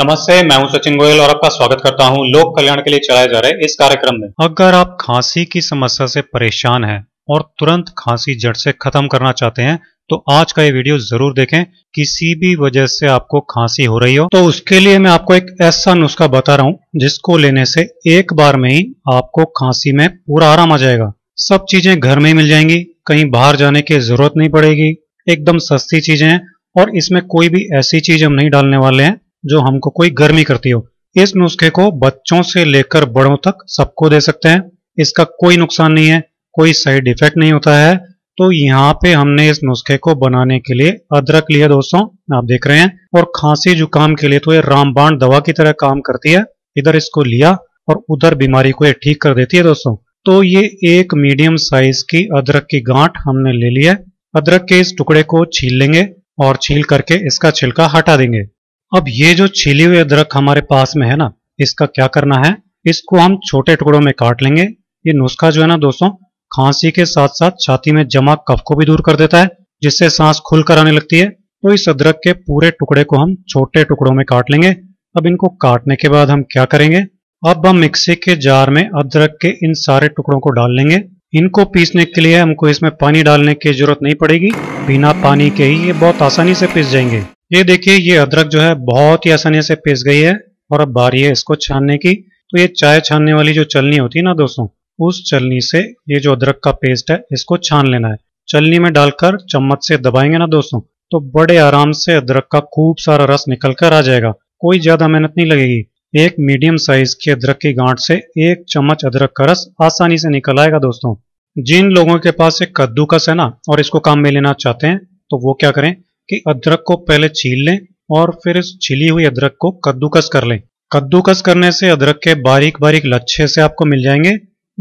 नमस्ते मैं हूं सचिन गोयल और आपका स्वागत करता हूं लोक कल्याण के लिए चलाए जा रहे इस कार्यक्रम में अगर आप खांसी की समस्या से परेशान हैं और तुरंत खांसी जड़ से खत्म करना चाहते हैं तो आज का ये वीडियो जरूर देखें किसी भी वजह से आपको खांसी हो रही हो तो उसके लिए मैं आपको एक ऐसा नुस्खा बता रहा हूँ जिसको लेने से एक बार में ही आपको खांसी में पूरा आराम आ जाएगा सब चीजें घर में ही मिल जाएंगी कहीं बाहर जाने की जरूरत नहीं पड़ेगी एकदम सस्ती चीजें हैं और इसमें कोई भी ऐसी चीज हम नहीं डालने वाले हैं जो हमको कोई गर्मी करती हो इस नुस्खे को बच्चों से लेकर बड़ों तक सबको दे सकते हैं इसका कोई नुकसान नहीं है कोई साइड इफेक्ट नहीं होता है तो यहाँ पे हमने इस नुस्खे को बनाने के लिए अदरक लिया दोस्तों आप देख रहे हैं और खांसी जुकाम के लिए तो ये रामबाण दवा की तरह काम करती है इधर इसको लिया और उधर बीमारी को ये ठीक कर देती है दोस्तों तो ये एक मीडियम साइज की अदरक की गांठ हमने ले लिया है अदरक के इस टुकड़े को छील लेंगे और छील करके इसका छिलका हटा देंगे अब ये जो छिली हुई अदरक हमारे पास में है ना इसका क्या करना है इसको हम छोटे टुकड़ों में काट लेंगे ये नुस्खा जो है ना दोस्तों खांसी के साथ साथ छाती में जमा कफ को भी दूर कर देता है जिससे सांस खुल कर आने लगती है तो इस अदरक के पूरे टुकड़े को हम छोटे टुकड़ों में काट लेंगे अब इनको काटने के बाद हम क्या करेंगे अब हम मिक्सी के जार में अदरक के इन सारे टुकड़ों को डाल लेंगे इनको पीसने के लिए हमको इसमें पानी डालने की जरूरत नहीं पड़ेगी बिना पानी के ही ये बहुत आसानी से पीस जाएंगे ये देखिए ये अदरक जो है बहुत ही आसानी से पिस गई है और अब बारी है इसको छानने की तो ये चाय छानने वाली जो चलनी होती है ना दोस्तों उस चलनी से ये जो अदरक का पेस्ट है इसको छान लेना है चलनी में डालकर चम्मच से दबाएंगे ना दोस्तों तो बड़े आराम से अदरक का खूब सारा रस निकल कर आ जाएगा कोई ज्यादा मेहनत नहीं लगेगी एक मीडियम साइज की अदरक की गांठ से एक चम्मच अदरक का रस आसानी से निकल आएगा दोस्तों जिन लोगों के पास एक कद्दूकस है ना और इसको काम में लेना चाहते हैं तो वो क्या करें कि अदरक को पहले छील लें और फिर इस छिली हुई अदरक को कद्दूकस कर लें कद्दूकस करने से अदरक के बारीक बारीक लच्छे से आपको मिल जाएंगे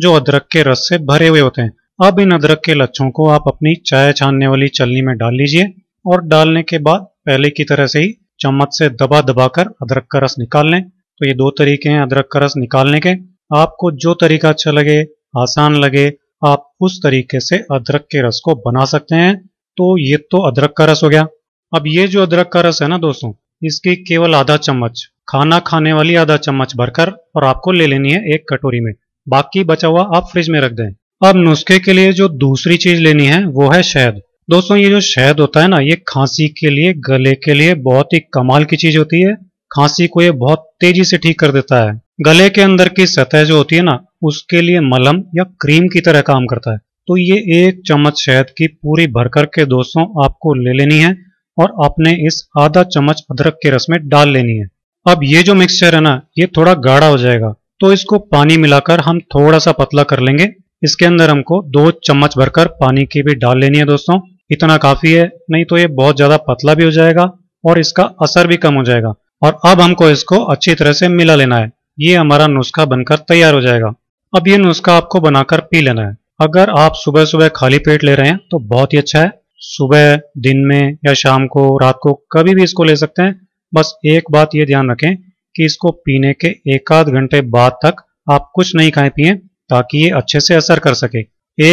जो अदरक के रस से भरे हुए होते हैं अब इन अदरक के लच्छों को आप अपनी चाय छानने वाली चलनी में डाल लीजिए और डालने के बाद पहले की तरह से ही चम्मच से दबा दबा कर अदरक का रस निकाल लें तो ये दो तरीके हैं अदरक का रस निकालने के आपको जो तरीका अच्छा लगे आसान लगे आप उस तरीके से अदरक के रस को बना सकते हैं तो ये तो अदरक का रस हो गया अब ये जो अदरक का रस है ना दोस्तों इसकी केवल आधा चम्मच खाना खाने वाली आधा चम्मच भरकर और आपको ले लेनी है एक कटोरी में बाकी बचा हुआ आप फ्रिज में रख दें अब नुस्खे के लिए जो दूसरी चीज लेनी है वो है शहद दोस्तों ये जो शहद होता है ना ये खांसी के लिए गले के लिए बहुत ही कमाल की चीज होती है खांसी को ये बहुत तेजी से ठीक कर देता है गले के अंदर की सतह जो होती है ना उसके लिए मलम या क्रीम की तरह काम करता है तो ये एक चम्मच शहद की पूरी भरकर के दोस्तों आपको ले लेनी है और आपने इस आधा चम्मच अदरक के रस में डाल लेनी है अब ये जो मिक्सचर है ना ये थोड़ा गाढ़ा हो जाएगा तो इसको पानी मिलाकर हम थोड़ा सा पतला कर लेंगे इसके अंदर हमको दो चम्मच भरकर पानी की भी डाल लेनी है दोस्तों इतना काफ़ी है नहीं तो ये बहुत ज़्यादा पतला भी हो जाएगा और इसका असर भी कम हो जाएगा और अब हमको इसको अच्छी तरह से मिला लेना है ये हमारा नुस्खा बनकर तैयार हो जाएगा अब ये नुस्खा आपको बनाकर पी लेना है अगर आप सुबह सुबह खाली पेट ले रहे हैं तो बहुत ही अच्छा है सुबह दिन में या शाम को रात को कभी भी इसको ले सकते हैं बस एक बात ये ध्यान रखें कि इसको पीने के एक आध घंटे बाद तक आप कुछ नहीं खाएं पिए ताकि ये अच्छे से असर कर सके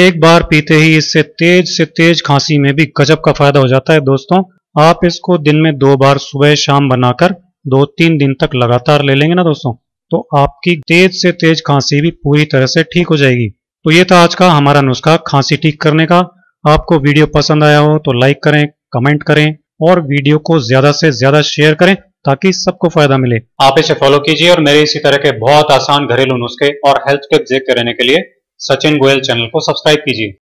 एक बार पीते ही इससे तेज से तेज खांसी में भी गजब का फायदा हो जाता है दोस्तों आप इसको दिन में दो बार सुबह शाम बनाकर दो तीन दिन तक लगातार ले लेंगे ना दोस्तों तो आपकी तेज से तेज खांसी भी पूरी तरह से ठीक हो जाएगी तो ये था आज का हमारा नुस्खा खांसी ठीक करने का आपको वीडियो पसंद आया हो तो लाइक करें कमेंट करें और वीडियो को ज्यादा से ज्यादा शेयर करें ताकि सबको फायदा मिले आप इसे फॉलो कीजिए और मेरे इसी तरह के बहुत आसान घरेलू नुस्खे और हेल्थ टिप्स देखते रहने के लिए सचिन गोयल चैनल को सब्सक्राइब कीजिए